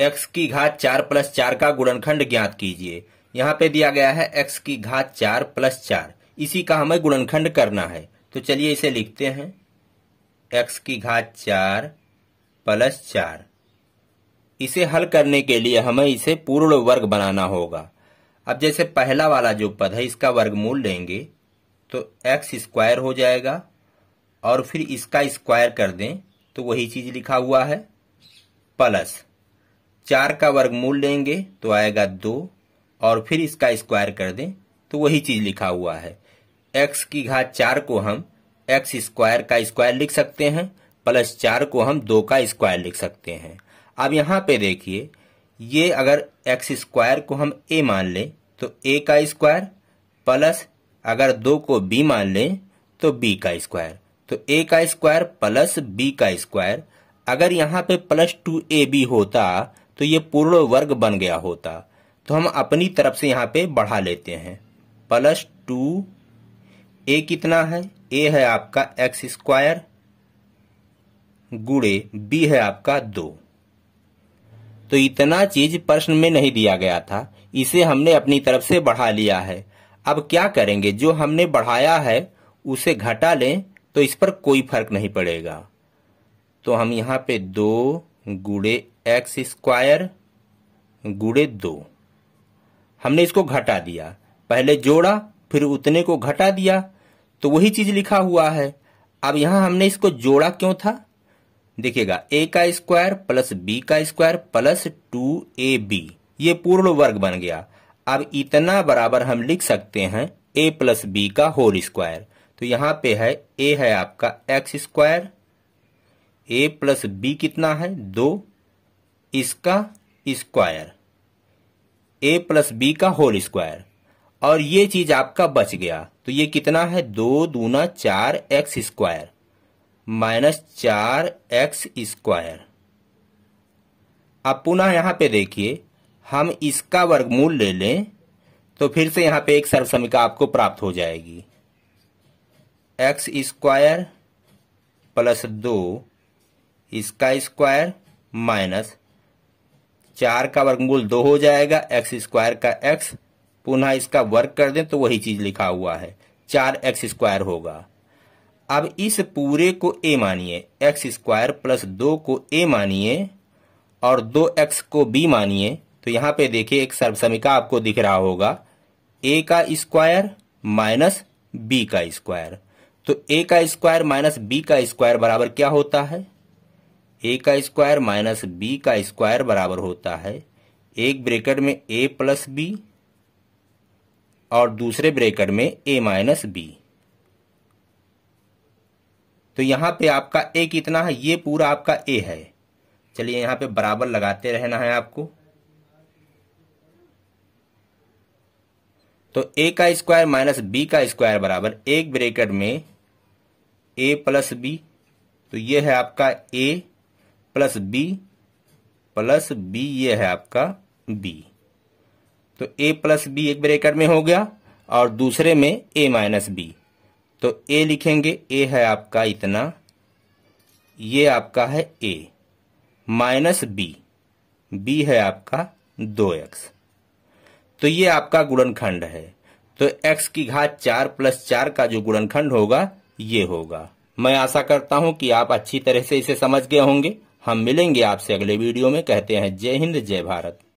x की घात चार प्लस चार का गुणनखंड ज्ञात कीजिए यहाँ पे दिया गया है एक्स की घात चार प्लस चार इसी का हमें गुणनखंड करना है तो चलिए इसे लिखते हैं एक्स की घात चार प्लस चार इसे हल करने के लिए हमें इसे पूर्ण वर्ग बनाना होगा अब जैसे पहला वाला जो पद है इसका वर्गमूल लेंगे तो एक्स स्क्वायर हो जाएगा और फिर इसका स्क्वायर कर दें तो वही चीज लिखा हुआ है प्लस चार का वर्गमूल लेंगे तो आएगा दो और फिर इसका स्क्वायर कर दें तो वही चीज लिखा हुआ है एक्स की घात चार को हम एक्स स्क्वायर का स्क्वायर लिख सकते हैं प्लस चार को हम दो का स्क्वायर लिख सकते हैं अब यहां पे देखिए ये अगर एक्स स्क्वायर को हम ए मान लें तो ए का स्क्वायर प्लस अगर दो को बी मान लें तो बी का स्क्वायर तो ए का स्क्वायर प्लस बी का स्क्वायर अगर यहां पे प्लस टू ए बी होता तो ये पूर्ण वर्ग बन गया होता तो हम अपनी तरफ से यहाँ पे बढ़ा लेते हैं प्लस टू ए कितना है ए है आपका एक्स स्क्वायर गुड़े बी है आपका दो तो इतना चीज प्रश्न में नहीं दिया गया था इसे हमने अपनी तरफ से बढ़ा लिया है अब क्या करेंगे जो हमने बढ़ाया है उसे घटा लें तो इस पर कोई फर्क नहीं पड़ेगा तो हम यहाँ पे दो गुड़े एक्स स्क्वायर गुड़े दो हमने इसको घटा दिया पहले जोड़ा फिर उतने को घटा दिया तो वही चीज लिखा हुआ है अब यहां हमने इसको जोड़ा क्यों था देखिएगा a का स्क्वायर प्लस b का square plus two A B ये पूर्ण वर्ग बन गया अब इतना बराबर हम लिख सकते हैं ए प्लस बी का होल स्क्वायर तो यहाँ पे है ए है आपका X square A plus B कितना है दो इसका स्क्वायर ए प्लस बी का होल स्क्वायर और ये चीज आपका बच गया तो ये कितना है दो दूना चार एक्स स्क्वायर माइनस चार एक्स स्क्वायर अब पुनः यहां पे देखिए हम इसका वर्गमूल ले लें तो फिर से यहां पे एक सर्वसमिका आपको प्राप्त हो जाएगी एक्स स्क्वायर प्लस दो इसका स्क्वायर माइनस चार का वर्गमूल दो हो जाएगा एक्स स्क्वायर का एक्स पुनः इसका वर्ग कर दें तो वही चीज लिखा हुआ है चार एक्स स्क्वायर होगा अब इस पूरे को ए मानिए एक्स स्क्वायर प्लस दो को ए मानिए और दो एक्स को बी मानिए तो यहां पे देखिए एक सर्वसमिका आपको दिख रहा होगा ए का स्क्वायर माइनस बी का स्क्वायर तो ए का स्क्वायर माइनस बी का स्क्वायर बराबर क्या होता है ए का स्क्वायर माइनस बी का स्क्वायर बराबर होता है एक ब्रेकेट में ए प्लस बी और दूसरे ब्रेकेट में ए माइनस बी तो यहां पे आपका ए कितना है ये पूरा आपका ए है चलिए यहां पे बराबर लगाते रहना है आपको तो ए का स्क्वायर माइनस बी का स्क्वायर बराबर एक ब्रेकेट में ए प्लस बी तो ये है आपका A plus B plus B ये है आपका बी तो ए प्लस बी एक ब्रेकर में हो गया और दूसरे में ए माइनस बी तो ए लिखेंगे ए है आपका इतना ये आपका है ए माइनस बी बी है आपका दो एक्स तो ये आपका गुणनखंड है तो एक्स की घात चार प्लस चार का जो गुणनखंड होगा ये होगा मैं आशा करता हूं कि आप अच्छी तरह से इसे समझ गए होंगे हम मिलेंगे आपसे अगले वीडियो में कहते हैं जय हिंद जय भारत